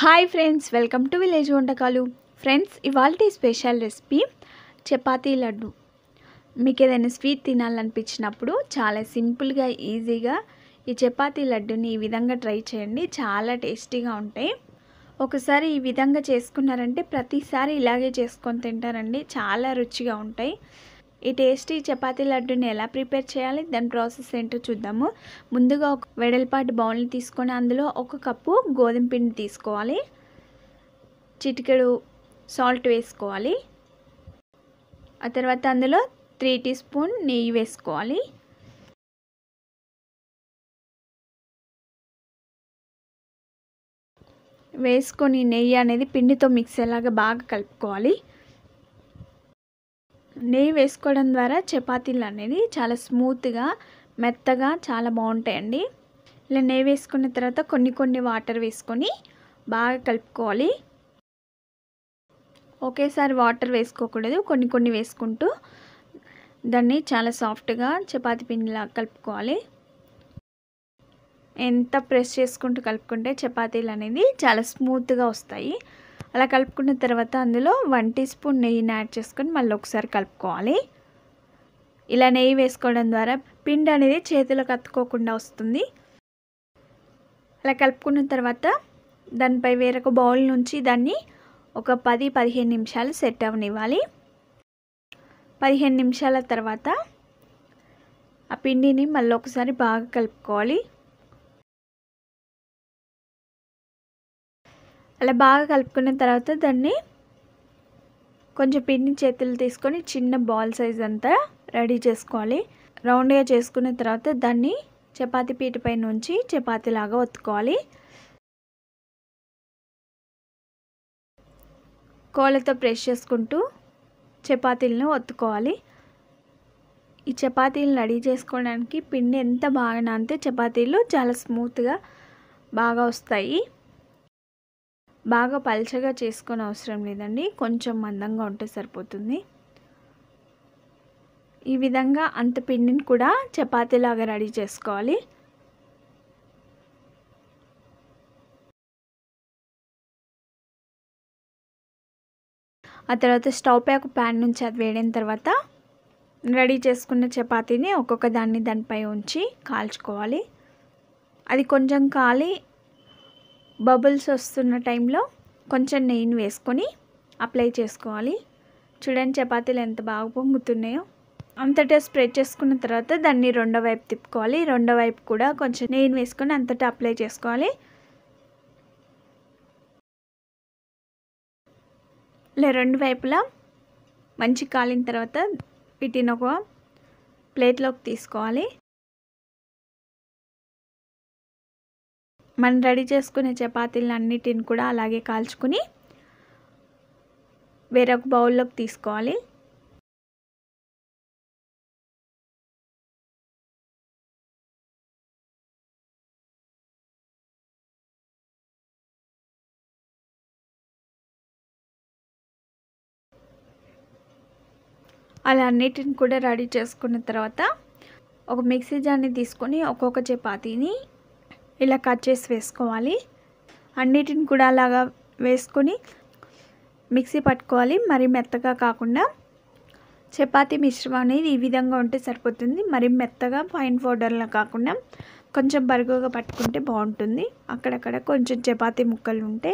hi friends welcome to village వంటకాలు friends ఇవాళ special recipe chapati laddu మీకు ఏదైనా స్వీట్ తినాలనిపించినప్పుడు చాలా సింపుల్గా ఈజీగా ఈ చపాతీ లడ్డుని ఈ విధంగా ట్రై చేయండి చాలా టేస్టీగా ఉంటాయి ఒకసారి ఈ విధంగా చేసుకున్నారంటే ప్రతిసారి ఇలాగే చేసుకొని తింటారండి చాలా రుచిగా ఉంటాయి ఈ టేస్టీ చపాతీ లడ్డూని ఎలా ప్రిపేర్ చేయాలి దాని ప్రాసెస్ ఏంటో చూద్దాము ముందుగా ఒక వెడల్పాటి బౌల్ని తీసుకొని అందులో ఒక కప్పు గోధుమ పిండి తీసుకోవాలి చిటికెడు సాల్ట్ వేసుకోవాలి ఆ తర్వాత అందులో త్రీ టీ స్పూన్ నెయ్యి వేసుకోవాలి వేసుకొని నెయ్యి అనేది పిండితో మిక్స్ అయ్యేలాగా బాగా కలుపుకోవాలి నెయ్యి వేసుకోవడం ద్వారా చపాతీలు అనేది చాలా స్మూత్గా మెత్తగా చాలా బాగుంటాయండి ఇలా నెయ్యి వేసుకున్న తర్వాత కొన్ని కొన్ని వాటర్ వేసుకొని బాగా కలుపుకోవాలి ఒకేసారి వాటర్ వేసుకోకూడదు కొన్ని కొన్ని వేసుకుంటూ దాన్ని చాలా సాఫ్ట్గా చపాతీ పిండిలా కలుపుకోవాలి ఎంత ప్రెస్ చేసుకుంటూ కలుపుకుంటే చపాతీలు అనేది చాలా స్మూత్గా వస్తాయి అలా కలుపుకున్న తర్వాత అందులో వన్ టీ స్పూన్ నెయ్యిని యాడ్ చేసుకొని మళ్ళీ ఒకసారి కలుపుకోవాలి ఇలా నెయ్యి వేసుకోవడం ద్వారా పిండి అనేది చేతిలో కత్తుకోకుండా వస్తుంది అలా కలుపుకున్న తర్వాత దానిపై వేరొక బౌల్ నుంచి దాన్ని ఒక పది పదిహేను నిమిషాలు సెట్ అవనివ్వాలి పదిహేను నిమిషాల తర్వాత ఆ పిండిని మళ్ళీ ఒకసారి బాగా కలుపుకోవాలి అలా బాగా కలుపుకున్న తర్వాత దాన్ని కొంచెం పిండి చేతులు తీసుకొని చిన్న బాల్ సైజ్ అంతా రెడీ చేసుకోవాలి రౌండ్గా చేసుకున్న తర్వాత దాన్ని చపాతీ పీట పై నుంచి చపాతీలాగా ఒత్తుకోవాలి కోళ్ళతో ప్రెష్ చేసుకుంటూ చపాతీలను ఒత్తుకోవాలి ఈ చపాతీలను రెడీ చేసుకోవడానికి పిండి ఎంత బాగా నాంతే చపాతీలు చాలా స్మూత్గా బాగా వస్తాయి బాగా పల్చగా చేసుకొని అవసరం లేదండి కొంచెం మందంగా ఉంటే సరిపోతుంది ఈ విధంగా అంత పిండిని కూడా చపాతీలాగా రెడీ చేసుకోవాలి ఆ తర్వాత స్టవ్ ప్యాక్ ప్యాన్ నుంచి అది వేడిన తర్వాత రెడీ చేసుకున్న చపాతీని ఒక్కొక్క దాన్ని దానిపై ఉంచి కాల్చుకోవాలి అది కొంచెం కాలి బబుల్స్ వస్తున్న టైంలో కొంచెం నెయ్యిని వేసుకొని అప్లై చేసుకోవాలి చూడండి చపాతీలు ఎంత బాగా పొంగుతున్నాయో అంతటా స్ప్రెడ్ చేసుకున్న తర్వాత దాన్ని రెండో వైపు తిప్పుకోవాలి రెండో వైపు కూడా కొంచెం నెయ్యిని వేసుకొని అంతటా అప్లై చేసుకోవాలి ఇలా రెండు వైపులా మంచి కాలిన తర్వాత వీటిని ఒక ప్లేట్లోకి తీసుకోవాలి మనం రెడీ చేసుకునే అన్నిటిని కూడా అలాగే కాల్చుకుని వేరొక బౌల్లోకి తీసుకోవాలి అలా అన్నిటిని కూడా రెడీ చేసుకున్న తర్వాత ఒక మిక్సీ జార్ని తీసుకొని ఒక్కొక్క చపాతీని ఇలా కట్ చేసి వేసుకోవాలి అన్నిటిని కూడా అలాగా వేసుకొని మిక్సీ పట్టుకోవాలి మరి మెత్తగా కాకుండా చపాతీ మిశ్రమం అనేది ఈ విధంగా ఉంటే సరిపోతుంది మరి మెత్తగా ఫైన్ పౌడర్లా కాకుండా కొంచెం బరుగుగా పట్టుకుంటే బాగుంటుంది అక్కడక్కడ కొంచెం చపాతీ ముక్కలు ఉంటే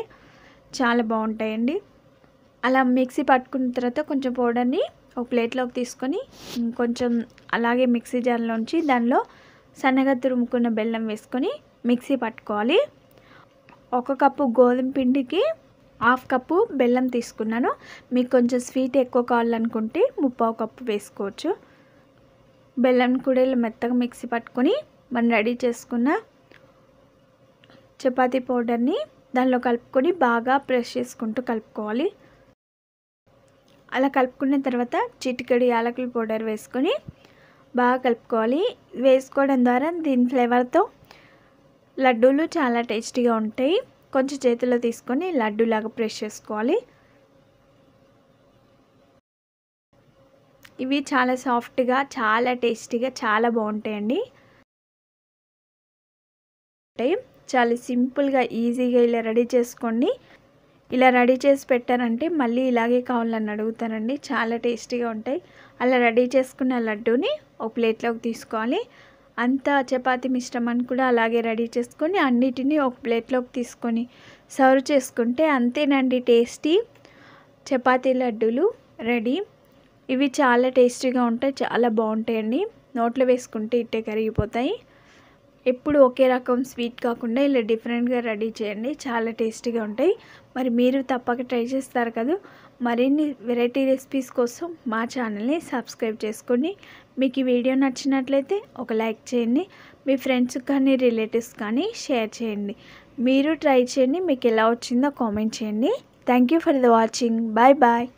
చాలా బాగుంటాయండి అలా మిక్సీ పట్టుకున్న తర్వాత కొంచెం పౌడర్ని ఒక ప్లేట్లోకి తీసుకొని కొంచెం అలాగే మిక్సీ జార్లోంచి దానిలో సన్నగా తురుముకున్న బెల్లం వేసుకొని మిక్సీ పట్టుకోవాలి ఒక కప్పు గోధుమ పిండికి హాఫ్ కప్పు బెల్లం తీసుకున్నాను మీకు కొంచెం స్వీట్ ఎక్కువ కావాలనుకుంటే ముప్పావు కప్పు వేసుకోవచ్చు బెల్లం కూడా ఇలా మెత్తగా మిక్సీ పట్టుకొని మనం రెడీ చేసుకున్న చపాతీ పౌడర్ని దానిలో కలుపుకొని బాగా ప్రెష్ చేసుకుంటూ కలుపుకోవాలి అలా కలుపుకున్న తర్వాత చిటికడి యాలకుల పౌడర్ వేసుకొని బాగా కలుపుకోవాలి వేసుకోవడం ద్వారా దీని ఫ్లేవర్తో లడ్డూలు చాలా టేస్టీగా ఉంటాయి కొంచెం చేతిలో తీసుకొని లడ్డూలాగా ప్రెష్ చేసుకోవాలి ఇవి చాలా సాఫ్ట్గా చాలా టేస్టీగా చాలా బాగుంటాయండి చాలా సింపుల్గా ఈజీగా ఇలా రెడీ చేసుకోండి ఇలా రెడీ చేసి పెట్టారంటే మళ్ళీ ఇలాగే కావాలని అడుగుతారండి చాలా టేస్టీగా ఉంటాయి అలా రెడీ చేసుకున్న లడ్డూని ఒక ప్లేట్లోకి తీసుకోవాలి అంత చపాతి మిశ్రమాన్ని కూడా అలాగే రెడీ చేసుకొని అన్నిటినీ ఒక ప్లేట్లోకి తీసుకొని సర్వ్ చేసుకుంటే అంతేనండి టేస్టీ చపాతీ లడ్డూలు రెడీ ఇవి చాలా టేస్టీగా ఉంటాయి చాలా బాగుంటాయండి నోట్లో వేసుకుంటే ఇట్టే కరిగిపోతాయి ఎప్పుడు ఒకే రకం స్వీట్ కాకుండా ఇలా డిఫరెంట్గా రెడీ చేయండి చాలా టేస్టీగా ఉంటాయి మరి మీరు తప్పక ట్రై చేస్తారు కదా మరిన్ని వెరైటీ రెసిపీస్ కోసం మా ఛానల్ని సబ్స్క్రైబ్ చేసుకోండి మీకు ఈ వీడియో నచ్చినట్లయితే ఒక లైక్ చేయండి మీ ఫ్రెండ్స్కి కానీ రిలేటివ్స్ కానీ షేర్ చేయండి మీరు ట్రై చేయండి మీకు ఎలా వచ్చిందో కామెంట్ చేయండి thank for the watching bye bye